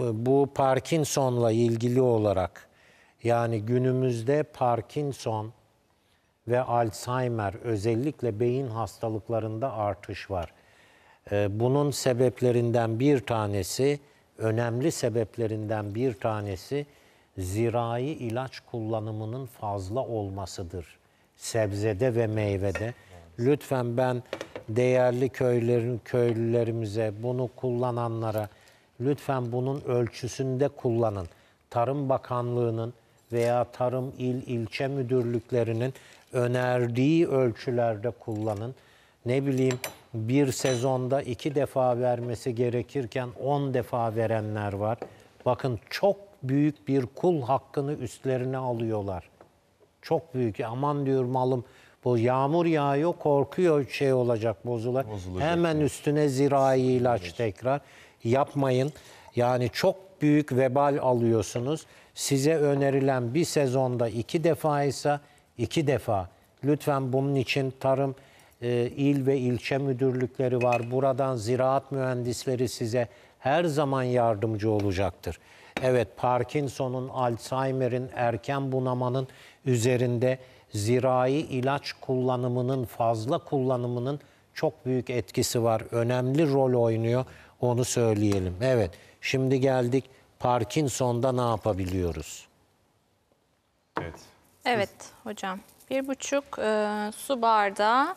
E, bu Parkinson'la ilgili olarak yani günümüzde Parkinson ve Alzheimer özellikle beyin hastalıklarında artış var. E, bunun sebeplerinden bir tanesi, önemli sebeplerinden bir tanesi zirai ilaç kullanımının fazla olmasıdır. Sebzede ve meyvede. Lütfen ben değerli köylerin köylülerimize, bunu kullananlara lütfen bunun ölçüsünde kullanın. Tarım Bakanlığı'nın veya tarım il ilçe müdürlüklerinin önerdiği ölçülerde kullanın. Ne bileyim bir sezonda iki defa vermesi gerekirken on defa verenler var. Bakın çok büyük bir kul hakkını üstlerine alıyorlar. Çok büyük. Aman diyor malım bu yağmur yağıyor korkuyor şey olacak bozulacak. bozulacak Hemen yani. üstüne zirai ilaç bozulacak. tekrar yapmayın. Yani çok büyük vebal alıyorsunuz. Size önerilen bir sezonda iki defa ise iki defa. Lütfen bunun için tarım e, il ve ilçe müdürlükleri var. Buradan ziraat mühendisleri size her zaman yardımcı olacaktır. Evet Parkinson'un, Alzheimer'in, erken bunamanın üzerinde zirai ilaç kullanımının, fazla kullanımının çok büyük etkisi var. Önemli rol oynuyor. Onu söyleyelim. Evet. Şimdi geldik Parkinson'da ne yapabiliyoruz? Evet. Evet hocam. Bir buçuk e, su bardağı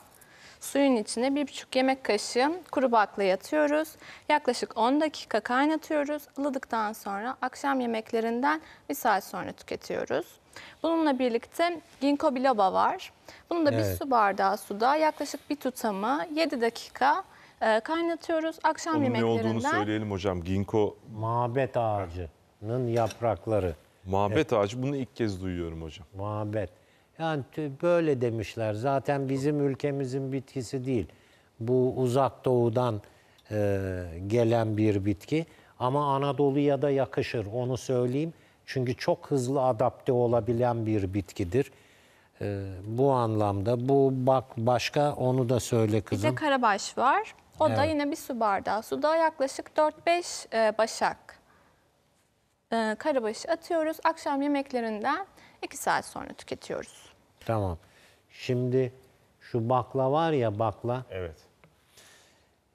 Suyun içine 1,5 yemek kaşığı kuru baklayı atıyoruz. Yaklaşık 10 dakika kaynatıyoruz. Ilıdıktan sonra akşam yemeklerinden bir saat sonra tüketiyoruz. Bununla birlikte ginkgo biloba var. Bunu da evet. bir su bardağı suda yaklaşık bir tutamı 7 dakika e, kaynatıyoruz. Akşam Onun yemeklerinden... ne olduğunu söyleyelim hocam. Ginkgo... Mabet ağacının yaprakları. Mabet evet. ağacı bunu ilk kez duyuyorum hocam. Mabet. Yani böyle demişler. Zaten bizim ülkemizin bitkisi değil. Bu uzak doğudan e, gelen bir bitki. Ama Anadolu'ya da yakışır onu söyleyeyim. Çünkü çok hızlı adapte olabilen bir bitkidir. E, bu anlamda bu bak başka onu da söyle kızım. Bir de karabaş var. O evet. da yine bir su bardağı. Suda yaklaşık 4-5 e, başak e, karabaşı atıyoruz. Akşam yemeklerinden 2 saat sonra tüketiyoruz. Tamam. Şimdi şu bakla var ya bakla. Evet.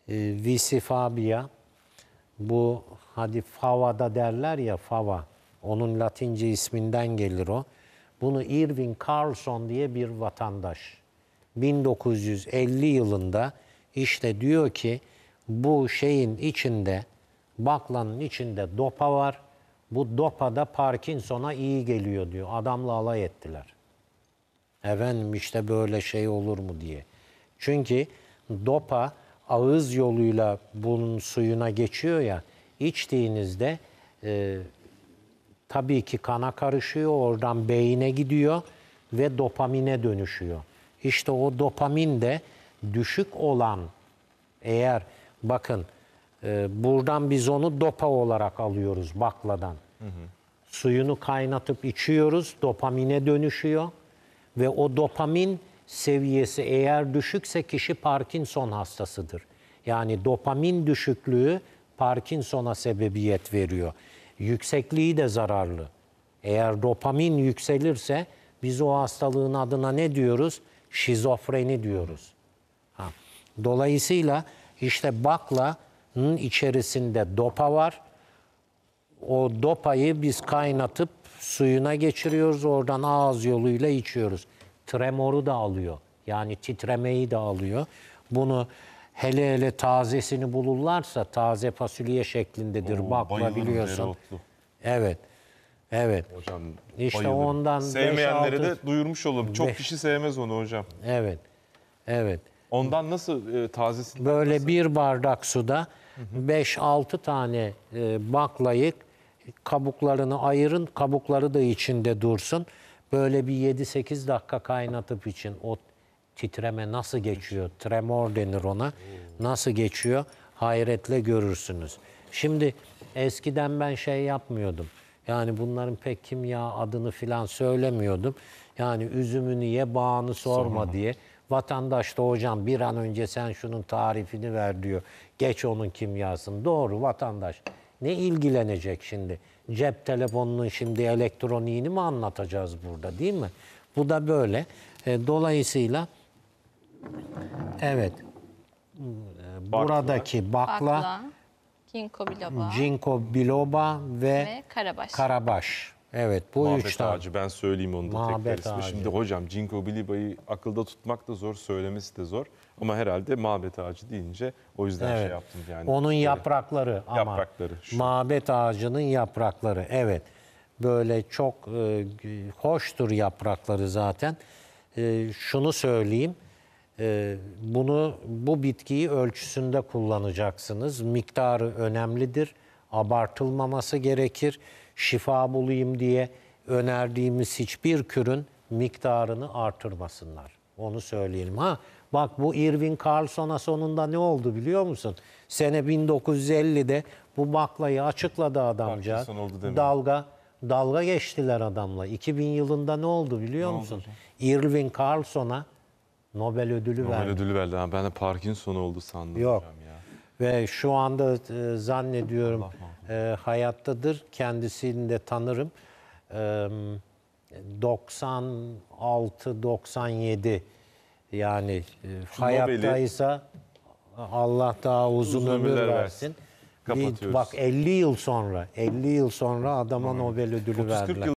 E, ee, Visifabia. Bu hadi favada derler ya fava. Onun latince isminden gelir o. Bunu Irving Carlson diye bir vatandaş 1950 yılında işte diyor ki bu şeyin içinde baklanın içinde dopa var. Bu dopada Parkinson'a iyi geliyor diyor. Adamla alay ettiler. Efendim işte böyle şey olur mu diye. Çünkü dopa ağız yoluyla bunun suyuna geçiyor ya İçtiğinizde e, tabii ki kana karışıyor oradan beyine gidiyor ve dopamine dönüşüyor. İşte o dopamin de düşük olan eğer bakın ee, buradan biz onu dopa olarak alıyoruz bakladan. Hı hı. Suyunu kaynatıp içiyoruz, dopamine dönüşüyor ve o dopamin seviyesi eğer düşükse kişi Parkinson hastasıdır. Yani dopamin düşüklüğü Parkinson'a sebebiyet veriyor. Yüksekliği de zararlı. Eğer dopamin yükselirse biz o hastalığın adına ne diyoruz? Şizofreni diyoruz. Ha. Dolayısıyla işte bakla içerisinde dopa var. O dopayı biz kaynatıp suyuna geçiriyoruz. Oradan ağız yoluyla içiyoruz. Tremoru da alıyor. Yani titremeyi de alıyor. Bunu hele hele tazesini bulurlarsa taze fasulye şeklindedir. Oo, Bakla biliyorsun. Evet. Evet. Hocam işte bayılırım. ondan sevmeyenleri 5, 6... de duyurmuş olalım. Çok 5... kişi sevmez onu hocam. Evet. Evet. Ondan nasıl e, tazesini Böyle nasıl? bir bardak suda 5-6 tane e, baklayık kabuklarını ayırın. Kabukları da içinde dursun. Böyle bir 7-8 dakika kaynatıp için o titreme nasıl geçiyor? Tremor denir ona. Nasıl geçiyor? Hayretle görürsünüz. Şimdi eskiden ben şey yapmıyordum. Yani bunların pek kimya adını filan söylemiyordum. Yani üzümünü ye, bağını sorma, sorma. diye. Vatandaş da hocam bir an önce sen şunun tarifini ver diyor. Geç onun kimyasını. Doğru vatandaş. Ne ilgilenecek şimdi? Cep telefonunun şimdi elektroniğini mi anlatacağız burada değil mi? Bu da böyle. E, dolayısıyla evet e, buradaki bakla, bakla Ginkgo biloba, Cinko Biloba ve, ve Karabaş. Karabaş. Evet bu Muhabbet üçten. Ağacı ben söyleyeyim onu da Muhabbet tekrar ismi. Ağacı. Şimdi hocam Cinko Biliba'yı akılda tutmak da zor, söylemesi de zor. Ama herhalde Mabet Ağacı deyince o yüzden şey evet. şey yaptım yani. Onun böyle, yaprakları ama. Yaprakları. Şu. Mabet Ağacı'nın yaprakları evet. Böyle çok e, hoştur yaprakları zaten. E, şunu söyleyeyim. E, bunu bu bitkiyi ölçüsünde kullanacaksınız. Miktarı önemlidir abartılmaması gerekir. Şifa bulayım diye önerdiğimiz hiçbir kürün miktarını artırmasınlar. Onu söyleyelim. Ha bak bu Irving Carlson'a sonunda ne oldu biliyor musun? Sene 1950'de bu baklayı açıkladı adamca. oldu Dalga dalga geçtiler adamla. 2000 yılında ne oldu biliyor ne musun? Oldu? Irving Carlson'a Nobel ödülü Nobel verdi. Nobel ödülü verdi. Ha, ben de Parkinson oldu sandım. Yok. Yani. Ve şu anda e, zannediyorum e, hayattadır. Kendisini de tanırım. E, 96-97 yani e, hayattaysa Allah daha uzun, ömür versin. Bir, bak 50 yıl sonra, 50 yıl sonra adama Nobel ödülü verdiler.